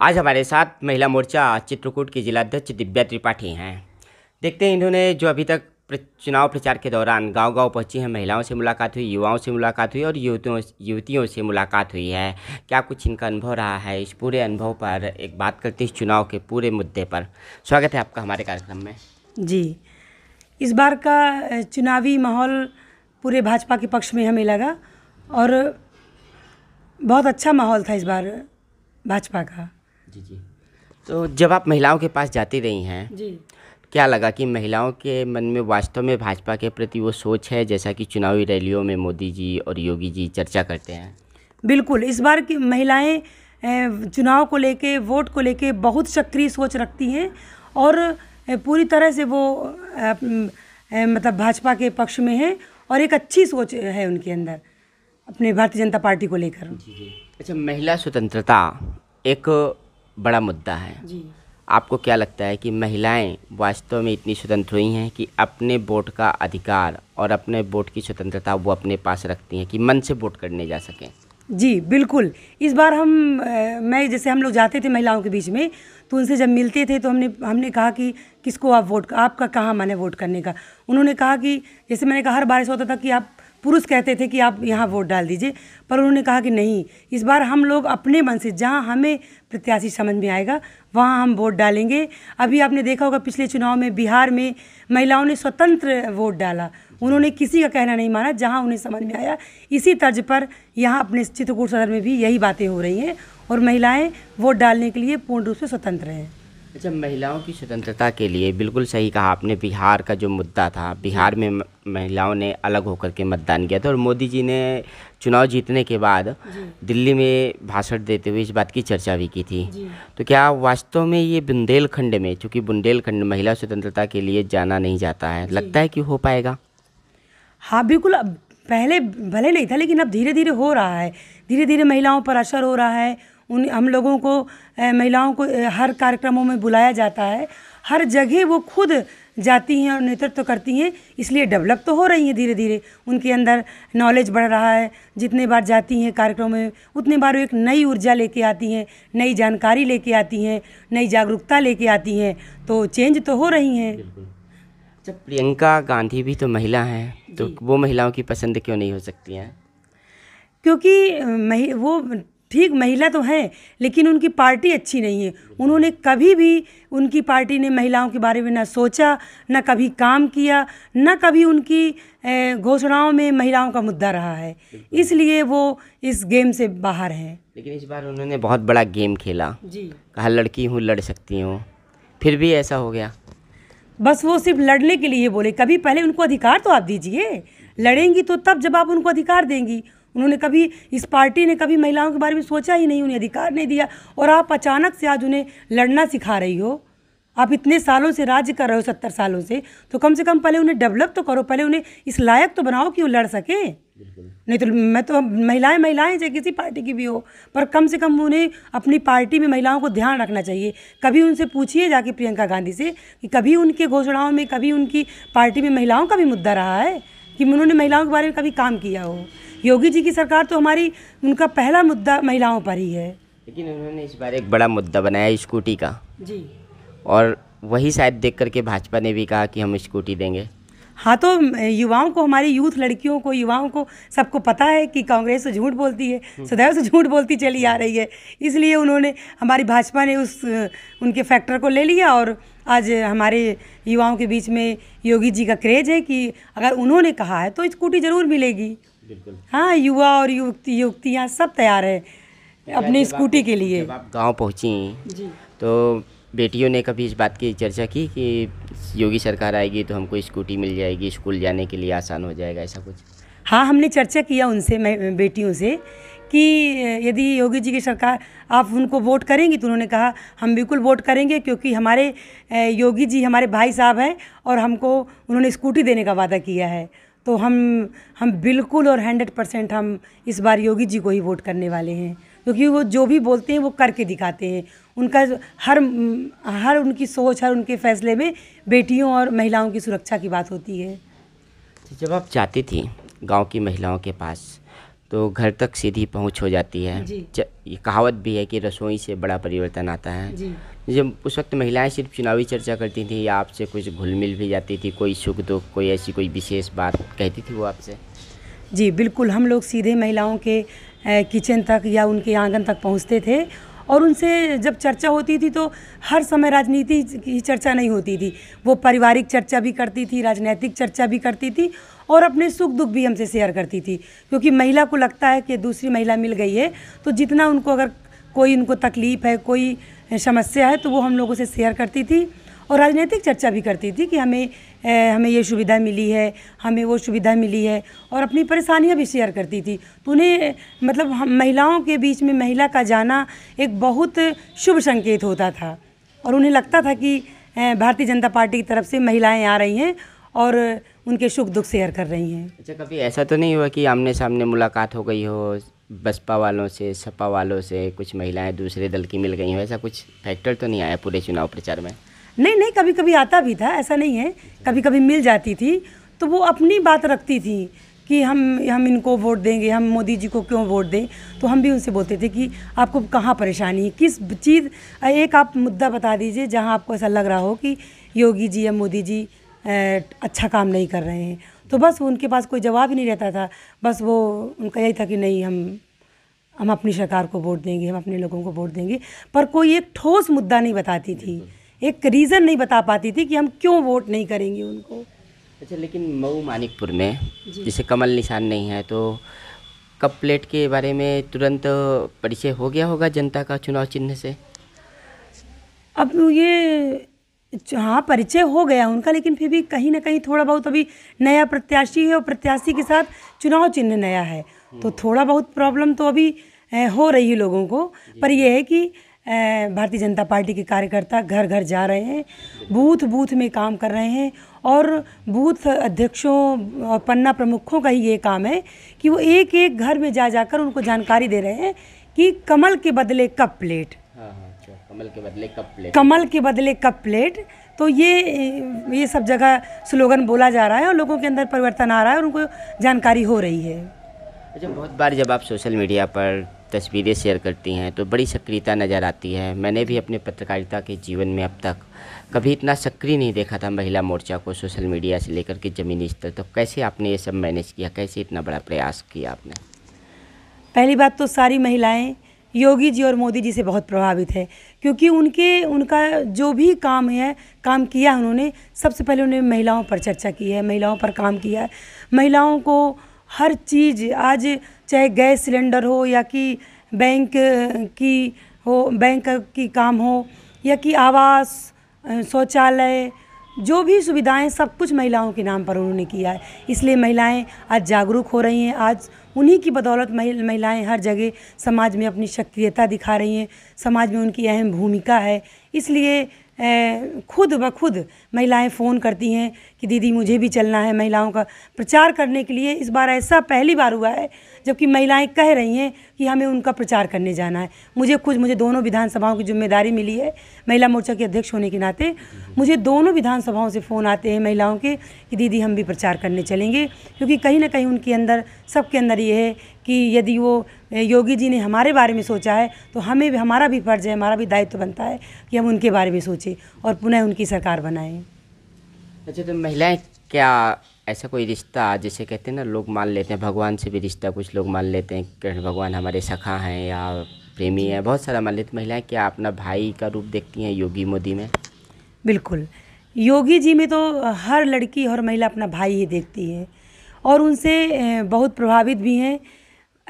आज हमारे साथ महिला मोर्चा चित्रकूट की जिलाध्यक्ष दिव्या त्रिपाठी हैं देखते हैं इन्होंने जो अभी तक चुनाव प्रचार के दौरान गांव गांव पहुंची हैं महिलाओं से मुलाकात हुई युवाओं से मुलाकात हुई और युवतियों युवतियों से मुलाकात हुई है क्या कुछ इनका अनुभव रहा है इस पूरे अनुभव पर एक बात करते हैं चुनाव के पूरे मुद्दे पर स्वागत है आपका हमारे कार्यक्रम में जी इस बार का चुनावी माहौल पूरे भाजपा के पक्ष में हमें लगा और बहुत अच्छा माहौल था इस बार भाजपा का जी जी तो जब आप महिलाओं के पास जाती रही हैं जी क्या लगा कि महिलाओं के मन में वास्तव में भाजपा के प्रति वो सोच है जैसा कि चुनावी रैलियों में मोदी जी और योगी जी चर्चा करते हैं बिल्कुल इस बार की महिलाएं चुनाव को लेके वोट को लेके बहुत सक्रिय सोच रखती हैं और पूरी तरह से वो मतलब भाजपा के पक्ष में है और एक अच्छी सोच है उनके अंदर अपने भारतीय जनता पार्टी को लेकर अच्छा महिला स्वतंत्रता एक बड़ा मुद्दा है जी। आपको क्या लगता है कि महिलाएं वास्तव में इतनी स्वतंत्र हुई हैं कि अपने वोट का अधिकार और अपने वोट की स्वतंत्रता वो अपने पास रखती हैं कि मन से वोट करने जा सकें जी बिल्कुल इस बार हम मैं जैसे हम लोग जाते थे महिलाओं के बीच में तो उनसे जब मिलते थे तो हमने हमने कहा कि किसको आप वोट आपका कहाँ मन है वोट करने का उन्होंने कहा कि जैसे मैंने कहा हर बार ऐसा होता था कि आप पुरुष कहते थे कि आप यहाँ वोट डाल दीजिए पर उन्होंने कहा कि नहीं इस बार हम लोग अपने मन से जहाँ हमें प्रत्याशी समझ में आएगा वहाँ हम वोट डालेंगे अभी आपने देखा होगा पिछले चुनाव में बिहार में महिलाओं ने स्वतंत्र वोट डाला उन्होंने किसी का कहना नहीं माना जहाँ उन्हें समझ में आया इसी तर्ज पर यहाँ अपने चित्रकूट सदर में भी यही बातें हो रही हैं और महिलाएं वोट डालने के लिए पूर्ण रूप से स्वतंत्र हैं अच्छा महिलाओं की स्वतंत्रता के लिए बिल्कुल सही कहा आपने बिहार का जो मुद्दा था बिहार में महिलाओं ने अलग होकर के मतदान किया था और मोदी जी ने चुनाव जीतने के बाद दिल्ली में भाषण देते हुए इस बात की चर्चा भी की थी तो क्या वास्तव में ये बुंदेलखंड में चूँकि बुंदेलखंड महिला स्वतंत्रता के लिए जाना नहीं जाता है लगता है कि हो पाएगा हाँ बिल्कुल पहले भले नहीं था लेकिन अब धीरे धीरे हो रहा है धीरे धीरे महिलाओं पर असर हो रहा है उन हम लोगों को महिलाओं को हर कार्यक्रमों में बुलाया जाता है हर जगह वो खुद जाती हैं और नेतृत्व तो करती हैं इसलिए डेवलप तो हो रही हैं धीरे धीरे उनके अंदर नॉलेज बढ़ रहा है जितने बार जाती हैं कार्यक्रमों में उतने बार वो एक नई ऊर्जा लेके आती हैं नई जानकारी लेके आती हैं नई जागरूकता लेके आती हैं तो चेंज तो हो रही हैं जब प्रियंका गांधी भी तो महिला हैं तो वो महिलाओं की पसंद क्यों नहीं हो सकती हैं क्योंकि वो ठीक महिला तो हैं लेकिन उनकी पार्टी अच्छी नहीं है उन्होंने कभी भी उनकी पार्टी ने महिलाओं के बारे में ना सोचा ना कभी काम किया ना कभी उनकी घोषणाओं में महिलाओं का मुद्दा रहा है इसलिए वो इस गेम से बाहर हैं लेकिन इस बार उन्होंने बहुत बड़ा गेम खेला जी कहा लड़की हूँ लड़ सकती हूँ फिर भी ऐसा हो गया बस वो सिर्फ लड़ने के लिए बोले कभी पहले उनको अधिकार तो आप दीजिए लड़ेंगी तो तब जब आप उनको अधिकार देंगी उन्होंने कभी इस पार्टी ने कभी महिलाओं के बारे में सोचा ही नहीं उन्हें अधिकार नहीं दिया और आप अचानक से आज उन्हें लड़ना सिखा रही हो आप इतने सालों से राज्य कर रहे हो सत्तर सालों से तो कम से कम पहले उन्हें डेवलप तो करो पहले उन्हें इस लायक तो बनाओ कि वो लड़ सके नहीं तो मैं तो महिलाएं महिलाएं चाहे किसी पार्टी की भी हो पर कम से कम उन्हें अपनी पार्टी में महिलाओं को ध्यान रखना चाहिए कभी उनसे पूछिए जाके प्रियंका गांधी से कि कभी उनके घोषणाओं में कभी उनकी पार्टी में महिलाओं का भी मुद्दा रहा है कि उन्होंने महिलाओं के बारे में कभी काम किया हो योगी जी की सरकार तो हमारी उनका पहला मुद्दा महिलाओं पर ही है लेकिन उन्होंने इस बार एक बड़ा मुद्दा बनाया स्कूटी का जी और वही शायद देख करके भाजपा ने भी कहा कि हम स्कूटी देंगे हाँ तो युवाओं को हमारी यूथ लड़कियों को युवाओं को सबको पता है कि कांग्रेस से झूठ बोलती है हम्म। सदैव से झूठ बोलती चली आ रही है इसलिए उन्होंने हमारी भाजपा ने उस उनके फैक्टर को ले लिया और आज हमारे युवाओं के बीच में योगी जी का क्रेज है कि अगर उन्होंने कहा है तो स्कूटी ज़रूर मिलेगी हाँ युवा और युवती युवतियाँ सब तैयार है अपनी स्कूटी के लिए गांव पहुँची तो बेटियों ने कभी इस बात की चर्चा की कि योगी सरकार आएगी तो हमको स्कूटी मिल जाएगी स्कूल जाने के लिए आसान हो जाएगा ऐसा कुछ हाँ हमने चर्चा किया उनसे मैं बेटियों से कि यदि योगी जी की सरकार आप उनको वोट करेंगी तो उन्होंने कहा हम बिल्कुल वोट करेंगे क्योंकि हमारे योगी जी हमारे भाई साहब हैं और हमको उन्होंने स्कूटी देने का वादा किया है तो हम हम बिल्कुल और हंड्रेड परसेंट हम इस बार योगी जी को ही वोट करने वाले हैं क्योंकि वो जो भी बोलते हैं वो करके दिखाते हैं उनका हर हर उनकी सोच हर उनके फैसले में बेटियों और महिलाओं की सुरक्षा की बात होती है जब आप जाती थी गांव की महिलाओं के पास तो घर तक सीधी पहुंच हो जाती है ये कहावत भी है कि रसोई से बड़ा परिवर्तन आता है जब उस वक्त महिलाएं सिर्फ चुनावी चर्चा करती थी या आपसे कुछ घुल मिल भी जाती थी कोई सुख दुख कोई ऐसी कोई विशेष बात कहती थी वो आपसे जी बिल्कुल हम लोग सीधे महिलाओं के किचन तक या उनके आंगन तक पहुँचते थे और उनसे जब चर्चा होती थी तो हर समय राजनीति की चर्चा नहीं होती थी वो पारिवारिक चर्चा भी करती थी राजनैतिक चर्चा भी करती थी और अपने सुख दुख भी हमसे शेयर करती थी क्योंकि महिला को लगता है कि दूसरी महिला मिल गई है तो जितना उनको अगर कोई उनको तकलीफ़ है कोई समस्या है तो वो हम लोगों से शेयर करती थी और राजनीतिक चर्चा भी करती थी कि हमें ए, हमें ये सुविधा मिली है हमें वो सुविधा मिली है और अपनी परेशानियां भी शेयर करती थी तो उन्हें मतलब हम महिलाओं के बीच में महिला का जाना एक बहुत शुभ संकेत होता था और उन्हें लगता था कि भारतीय जनता पार्टी की तरफ से महिलाएं आ रही हैं और उनके सुख दुख शेयर कर रही हैं अच्छा कभी ऐसा तो नहीं हुआ कि आमने सामने मुलाकात हो गई हो बसपा वालों से सपा वालों से कुछ महिलाएं दूसरे दल की मिल गई हो ऐसा कुछ फैक्टर तो नहीं आया पूरे चुनाव प्रचार में नहीं नहीं कभी कभी आता भी था ऐसा नहीं है कभी कभी मिल जाती थी तो वो अपनी बात रखती थी कि हम हम इनको वोट देंगे हम मोदी जी को क्यों वोट दें तो हम भी उनसे बोलते थे कि आपको कहाँ परेशानी है किस चीज़ एक आप मुद्दा बता दीजिए जहाँ आपको ऐसा लग रहा हो कि योगी जी या मोदी जी अच्छा काम नहीं कर रहे हैं तो बस उनके पास कोई जवाब ही नहीं रहता था बस वो उनका यही था कि नहीं हम हम अपनी सरकार को वोट देंगे हम अपने लोगों को वोट देंगे पर कोई एक ठोस मुद्दा नहीं बताती थी एक रीज़न नहीं बता पाती थी कि हम क्यों वोट नहीं करेंगे उनको अच्छा लेकिन मऊ मानिकपुर में जैसे कमल निशान नहीं है तो कप प्लेट के बारे में तुरंत परिचय हो गया होगा जनता का चुनाव चिन्ह से अब ये हाँ परिचय हो गया उनका लेकिन फिर भी कहीं ना कहीं थोड़ा बहुत अभी नया प्रत्याशी है और प्रत्याशी के साथ चुनाव चिन्ह नया है तो हम्म। थोड़ा बहुत प्रॉब्लम तो अभी हो रही है लोगों को पर यह है कि भारतीय जनता पार्टी के कार्यकर्ता घर घर जा रहे हैं बूथ बूथ में काम कर रहे हैं और बूथ अध्यक्षों और पन्ना प्रमुखों का ही ये काम है कि वो एक एक घर में जा जाकर उनको जानकारी दे रहे हैं कि कमल के बदले कप प्लेट हाँ, हाँ। कमल के बदले कप प्लेट कमल के बदले कप प्लेट तो ये ये सब जगह स्लोगन बोला जा रहा है और लोगों के अंदर परिवर्तन आ रहा है और उनको जानकारी हो रही है अच्छा बहुत बार जब आप सोशल मीडिया पर तस्वीरें शेयर करती हैं तो बड़ी सक्रियता नज़र आती है मैंने भी अपने पत्रकारिता के जीवन में अब तक कभी इतना सक्रिय नहीं देखा था महिला मोर्चा को सोशल मीडिया से लेकर के ज़मीनी स्तर तो कैसे आपने ये सब मैनेज किया कैसे इतना बड़ा प्रयास किया आपने पहली बात तो सारी महिलाएं योगी जी और मोदी जी से बहुत प्रभावित है क्योंकि उनके उनका जो भी काम है काम किया उन्होंने सबसे पहले उन्होंने महिलाओं पर चर्चा की है महिलाओं पर काम किया है महिलाओं को हर चीज़ आज चाहे गैस सिलेंडर हो या कि बैंक की हो बैंक की काम हो या कि आवास शौचालय जो भी सुविधाएं सब कुछ महिलाओं के नाम पर उन्होंने किया है इसलिए महिलाएं आज जागरूक हो रही हैं आज उन्हीं की बदौलत महिलाएं हर जगह समाज में अपनी सक्रियता दिखा रही हैं समाज में उनकी अहम भूमिका है इसलिए खुद ब खुद महिलाएं फ़ोन करती हैं कि दीदी मुझे भी चलना है महिलाओं का प्रचार करने के लिए इस बार ऐसा पहली बार हुआ है जबकि महिलाएं कह रही हैं कि हमें उनका प्रचार करने जाना है मुझे खुद मुझे दोनों विधानसभाओं की जिम्मेदारी मिली है महिला मोर्चा के अध्यक्ष होने के नाते मुझे दोनों विधानसभाओं से फ़ोन आते हैं महिलाओं के कि दीदी हम भी प्रचार करने चलेंगे क्योंकि कहीं ना कहीं उनके अंदर सबके अंदर ये है कि यदि वो योगी जी ने हमारे बारे में सोचा है तो हमें भी हमारा भी फर्ज है हमारा भी दायित्व तो बनता है कि हम उनके बारे में सोचें और पुनः उनकी सरकार बनाएं अच्छा तो महिलाएं क्या ऐसा कोई रिश्ता जैसे कहते हैं ना लोग मान लेते हैं भगवान से भी रिश्ता कुछ लोग मान लेते हैं कृष्ण भगवान हमारे सखा हैं या प्रेमी हैं बहुत सारा मान लेते महिलाएँ क्या अपना भाई का रूप देखती हैं योगी मोदी में बिल्कुल योगी जी में तो हर लड़की और महिला अपना भाई ही देखती है और उनसे बहुत प्रभावित भी हैं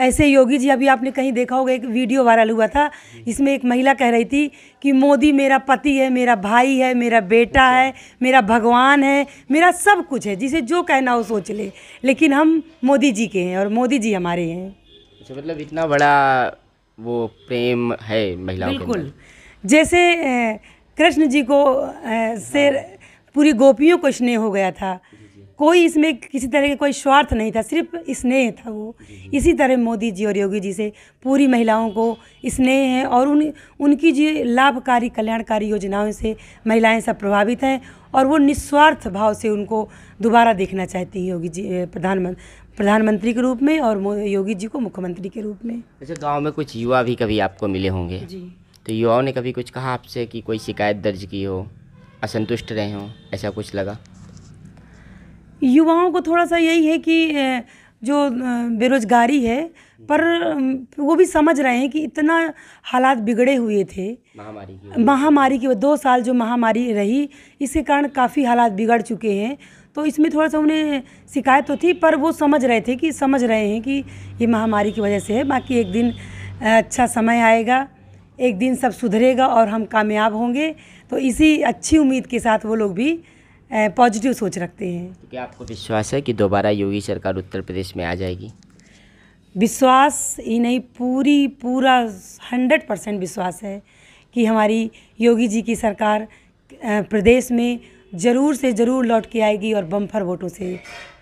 ऐसे योगी जी अभी आपने कहीं देखा होगा एक वीडियो वायरल हुआ था इसमें एक महिला कह रही थी कि मोदी मेरा पति है मेरा भाई है मेरा बेटा अच्छा। है मेरा भगवान है मेरा सब कुछ है जिसे जो कहना हो सोच ले लेकिन हम मोदी जी के हैं और मोदी जी हमारे हैं अच्छा मतलब इतना बड़ा वो प्रेम है महिलाओं बिल्कुल जैसे कृष्ण जी को से हाँ। पूरी गोपियों को स्नेह हो गया था कोई इसमें किसी तरह का कोई स्वार्थ नहीं था सिर्फ स्नेह था वो इसी तरह मोदी जी और योगी जी से पूरी महिलाओं को स्नेह है और उन उनकी जी लाभकारी कल्याणकारी योजनाओं से महिलाएं सब प्रभावित हैं और वो निस्वार्थ भाव से उनको दोबारा देखना चाहती हैं योगी जी प्रधानमंत्री प्रधानमंत्री के रूप में और योगी जी को मुख्यमंत्री के रूप में अच्छा गाँव में कुछ युवा भी कभी आपको मिले होंगे जी तो युवाओं ने कभी कुछ कहा आपसे कि कोई शिकायत दर्ज की हो असंतुष्ट रहे हों ऐसा कुछ लगा युवाओं को थोड़ा सा यही है कि जो बेरोज़गारी है पर वो भी समझ रहे हैं कि इतना हालात बिगड़े हुए थे महामारी की महामारी की दो साल जो महामारी रही इसके कारण काफ़ी हालात बिगड़ चुके हैं तो इसमें थोड़ा सा उन्हें शिकायत तो थी पर वो समझ रहे थे कि समझ रहे हैं कि ये महामारी की वजह से है बाकी एक दिन अच्छा समय आएगा एक दिन सब सुधरेगा और हम कामयाब होंगे तो इसी अच्छी उम्मीद के साथ वो लोग भी पॉजिटिव सोच रखते हैं तो क्या आपको विश्वास है कि दोबारा योगी सरकार उत्तर प्रदेश में आ जाएगी विश्वास ही नहीं पूरी पूरा हंड्रेड परसेंट विश्वास है कि हमारी योगी जी की सरकार प्रदेश में ज़रूर से ज़रूर लौट के आएगी और बम्फर वोटों से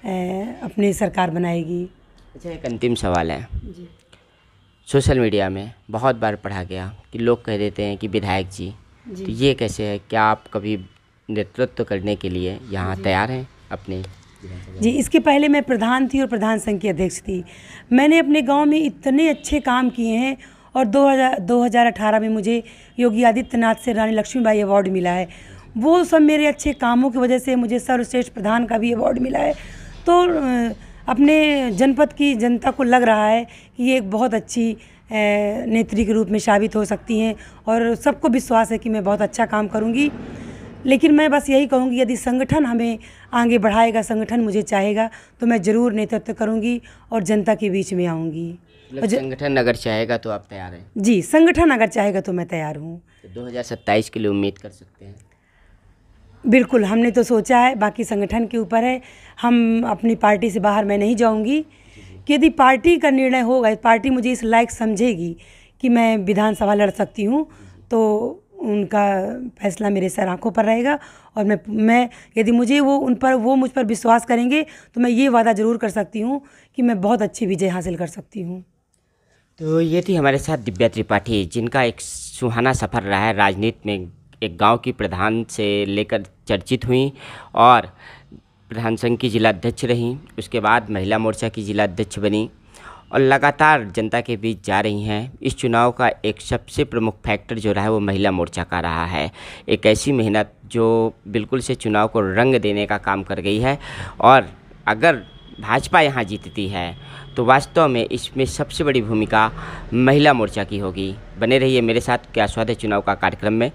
अपनी सरकार बनाएगी अच्छा एक अंतिम सवाल है जी सोशल मीडिया में बहुत बार पढ़ा गया कि लोग कह देते हैं कि विधायक जी, जी। तो ये कैसे है क्या आप कभी नेतृत्व करने के लिए यहाँ तैयार हैं अपने जी इसके पहले मैं प्रधान थी और प्रधान संघ की अध्यक्ष थी मैंने अपने गांव में इतने अच्छे काम किए हैं और 2000 2018 में मुझे योगी आदित्यनाथ से रानी लक्ष्मीबाई अवार्ड मिला है वो सब मेरे अच्छे कामों की वजह से मुझे सर्वश्रेष्ठ प्रधान का भी अवार्ड मिला है तो अपने जनपद की जनता को लग रहा है कि ये एक बहुत अच्छी नेत्री के रूप में साबित हो सकती हैं और सबको विश्वास है कि मैं बहुत अच्छा काम करूँगी लेकिन मैं बस यही कहूँगी यदि संगठन हमें आगे बढ़ाएगा संगठन मुझे चाहेगा तो मैं ज़रूर नेतृत्व करूँगी और जनता के बीच में आऊँगी मतलब संगठन अगर चाहेगा तो आप तैयार हैं जी संगठन अगर चाहेगा तो मैं तैयार हूँ तो के लिए उम्मीद कर सकते हैं बिल्कुल हमने तो सोचा है बाकी संगठन के ऊपर है हम अपनी पार्टी से बाहर मैं नहीं जाऊँगी कि यदि पार्टी का निर्णय होगा पार्टी मुझे इस लायक समझेगी कि मैं विधानसभा लड़ सकती हूँ तो उनका फैसला मेरे सर आँखों पर रहेगा और मैं मैं यदि मुझे वो उन पर वो मुझ पर विश्वास करेंगे तो मैं ये वादा ज़रूर कर सकती हूँ कि मैं बहुत अच्छी विजय हासिल कर सकती हूँ तो ये थी हमारे साथ दिव्या त्रिपाठी जिनका एक सुहाना सफ़र रहा है राजनीति में एक गांव की प्रधान से लेकर चर्चित हुई और प्रधान संघ की जिलाध्यक्ष रहीं उसके बाद महिला मोर्चा की जिलाध्यक्ष बनी और लगातार जनता के बीच जा रही हैं इस चुनाव का एक सबसे प्रमुख फैक्टर जो रहा है वो महिला मोर्चा का रहा है एक ऐसी मेहनत जो बिल्कुल से चुनाव को रंग देने का काम कर गई है और अगर भाजपा यहाँ जीतती है तो वास्तव में इसमें सबसे बड़ी भूमिका महिला मोर्चा की होगी बने रहिए मेरे साथ क्या स्वाद है चुनाव का कार्यक्रम में